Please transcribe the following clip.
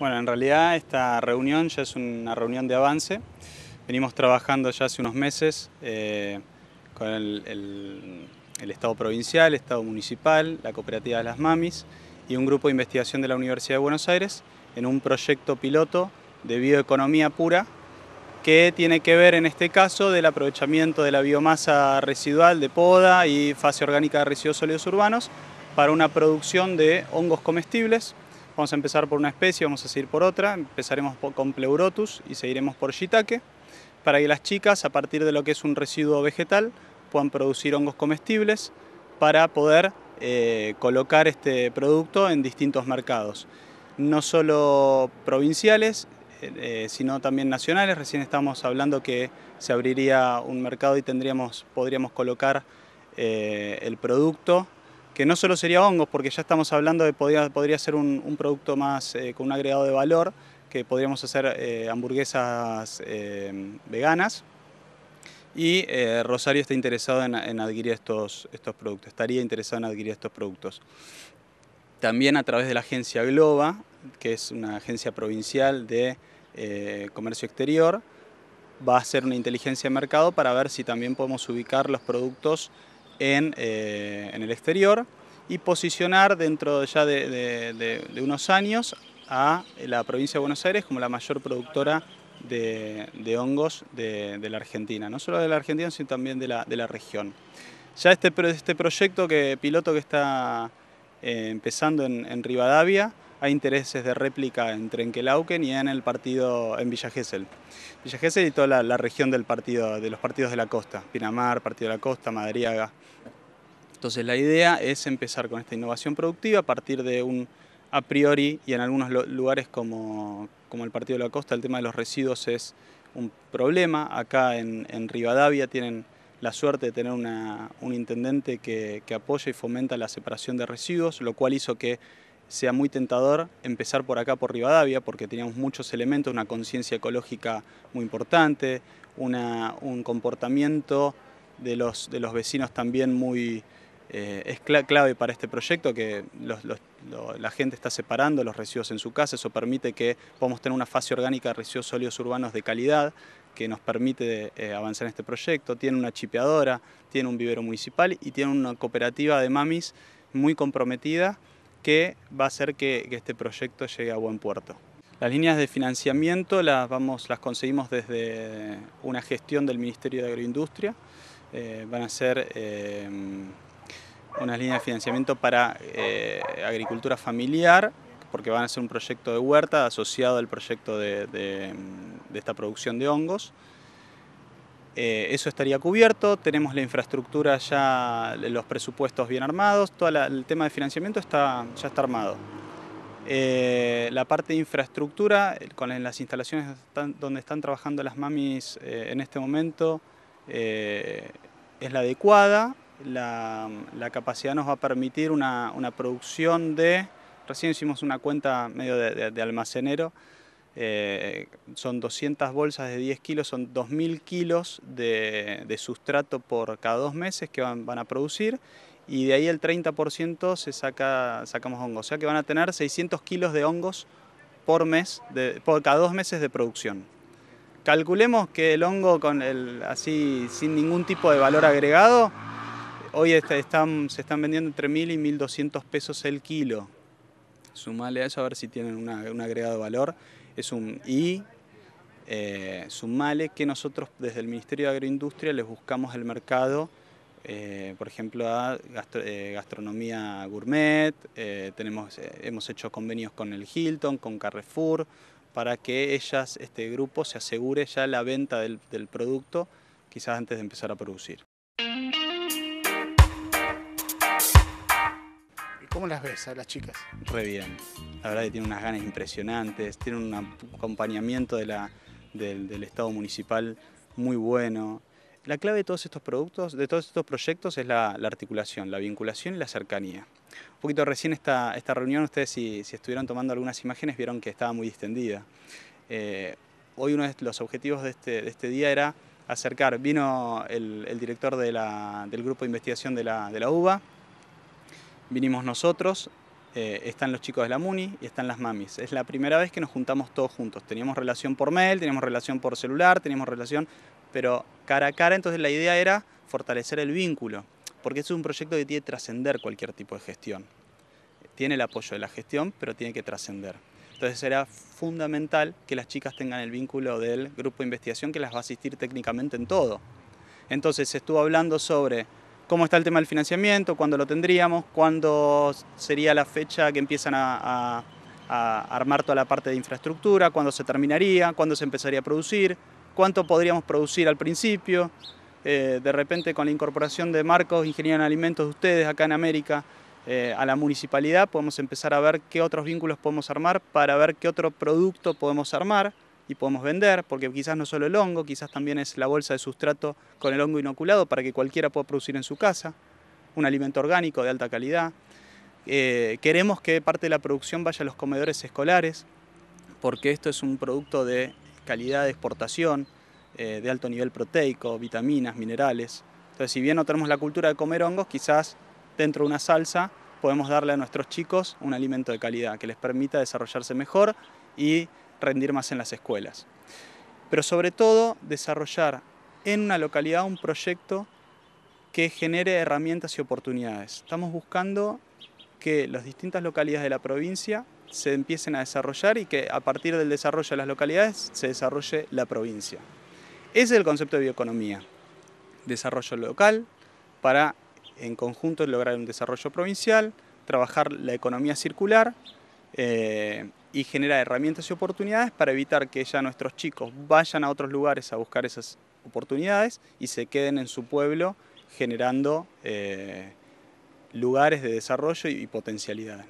Bueno, en realidad esta reunión ya es una reunión de avance. Venimos trabajando ya hace unos meses eh, con el, el, Estado provincial, el Estado municipal, la cooperativa de las mamis y un grupo de investigación de la Universidad de Buenos Aires en un proyecto piloto de bioeconomía pura que tiene que ver en este caso del aprovechamiento de la biomasa residual de poda y fase orgánica de residuos sólidos urbanos para una producción de hongos comestibles Vamos a empezar por una especie, vamos a seguir por otra, empezaremos con pleurotus y seguiremos por shiitake, para que las chicas, a partir de lo que es un residuo vegetal, puedan producir hongos comestibles para poder eh, colocar este producto en distintos mercados, no solo provinciales, eh, eh, sino también nacionales. Recién estamos hablando que se abriría un mercado y tendríamos, podríamos colocar el producto que no solo sería hongos, porque ya estamos hablando de podría, podría ser un, producto más eh, con un agregado de valor, que podríamos hacer eh, hamburguesas em, veganas. Y eh, Rosario está interesado en, adquirir estos, estos productos, estaría interesado en adquirir estos productos. También a través de la agencia Globa, que es una agencia provincial de comercio exterior, va a hacer una inteligencia de mercado para ver si también podemos ubicar los productos eh, en, el exterior y posicionar dentro ya de, unos años a la provincia de Buenos Aires como la mayor productora de, hongos de, la Argentina, no solo de la Argentina, sino también de la, región. Ya este, este, proyecto que, piloto que está eh, empezando en Rivadavia, hay intereses de réplica entre Quelauquen y en el partido en Villa Gesell. Villa y toda la, región del partido, de los partidos de la costa, Pinamar, Partido de la Costa, Madriaga. Entonces la idea es empezar con esta innovación productiva a partir de un a priori y en algunos lugares como, como el Partido de la Costa el tema de los residuos es un problema. Acá en, Rivadavia tienen la suerte de tener un intendente que, que, apoya y fomenta la separación de residuos, lo cual hizo que sea muy tentador empezar por acá, por Rivadavia, porque teníamos muchos elementos, una conciencia ecológica muy importante, un comportamiento de los, vecinos también muy... Eh, es clave para este proyecto que la gente está separando los residuos en su casa, eso permite que podamos tener una fase orgánica de residuos sólidos urbanos de calidad que nos permite eh, avanzar en este proyecto, tiene una chipeadora, tiene un vivero municipal y tiene una cooperativa de mamis muy comprometida que va a hacer que, este proyecto llegue a buen puerto. Las líneas de financiamiento las, vamos, las conseguimos desde una gestión del Ministerio de Agroindustria. Eh, van a ser eh, unas líneas de financiamiento para eh, agricultura familiar, porque van a ser un proyecto de huerta asociado al proyecto de esta producción de hongos. Eh, eso estaría cubierto, tenemos la infraestructura ya, los presupuestos bien armados, todo el tema de financiamiento ya está armado. Eh, la parte de infraestructura, con las instalaciones donde están trabajando las mamis eh, en este momento, es la adecuada. La, capacidad nos va a permitir una, producción de, recién hicimos una cuenta medio de almacenero, eh, son 200 bolsas de 10 kilos, son 2.000 kilos de, sustrato por cada dos meses que van, a producir y de ahí el 30% se saca, sacamos hongos. O sea que van a tener 600 kilos de hongos por mes, por cada dos meses de producción. Calculemos que el hongo con el, así sin ningún tipo de valor agregado, hoy este, están, se están vendiendo entre 1.000 y 1.200 pesos el kilo. Sumale a eso a ver si tienen un agregado valor es un I, eh, sumale que nosotros desde el Ministerio de Agroindustria les buscamos el mercado, eh, por ejemplo, a eh, gastronomía gourmet, eh, tenemos, hemos hecho convenios con el Hilton, con Carrefour, para que ellas, este grupo, se asegure ya la venta del, del producto quizás antes de empezar a producir. ¿Cómo las ves a las chicas? Muy bien. La verdad que tienen unas ganas impresionantes, tienen un acompañamiento de la, del, Estado municipal muy bueno. La clave de todos estos productos, de todos estos proyectos es la, articulación, la vinculación y la cercanía. Un poquito recién esta, esta reunión, ustedes si, estuvieron tomando algunas imágenes vieron que estaba muy distendida. Eh, hoy uno de los objetivos de este, este día era acercar, vino el, director del grupo de investigación de la, de la UBA, vinimos nosotros, eh, están los chicos de la MUNI y están las mamis. Es la primera vez que nos juntamos todos juntos. Teníamos relación por mail, teníamos relación por celular, teníamos relación, pero cara a cara, entonces la idea era fortalecer el vínculo, porque es un proyecto que tiene que trascender cualquier tipo de gestión. Tiene el apoyo de la gestión, pero tiene que trascender. Entonces será fundamental que las chicas tengan el vínculo del grupo de investigación que las va a asistir técnicamente en todo. Entonces se estuvo hablando sobre cómo está el tema del financiamiento, cuándo lo tendríamos, cuándo sería la fecha que empiezan a, armar toda la parte de infraestructura, cuándo se terminaría, cuándo se empezaría a producir, cuánto podríamos producir al principio. Eh, de repente con la incorporación de Marcos, Ingeniería en alimentos de ustedes acá en América, eh, a la municipalidad, podemos empezar a ver qué otros vínculos podemos armar para ver qué otro producto podemos armar y podemos vender, porque quizás no solo el hongo, quizás también es la bolsa de sustrato con el hongo inoculado para que cualquiera pueda producir en su casa, un alimento orgánico de alta calidad. Eh, queremos que parte de la producción vaya a los comedores escolares, porque esto es un producto de calidad de exportación, eh, de alto nivel proteico, vitaminas, minerales. Entonces, si bien no tenemos la cultura de comer hongos, quizás dentro de una salsa podemos darle a nuestros chicos un alimento de calidad que les permita desarrollarse mejor y rendir más en las escuelas. Pero sobre todo, desarrollar en una localidad un proyecto que genere herramientas y oportunidades. Estamos buscando que las distintas localidades de la provincia se empiecen a desarrollar y que a partir del desarrollo de las localidades se desarrolle la provincia. Ese es el concepto de bioeconomía. Desarrollo local para en conjunto lograr un desarrollo provincial, trabajar la economía circular eh, y generar herramientas y oportunidades para evitar que ya nuestros chicos vayan a otros lugares a buscar esas oportunidades y se queden en su pueblo generando eh, lugares de desarrollo y, potencialidades.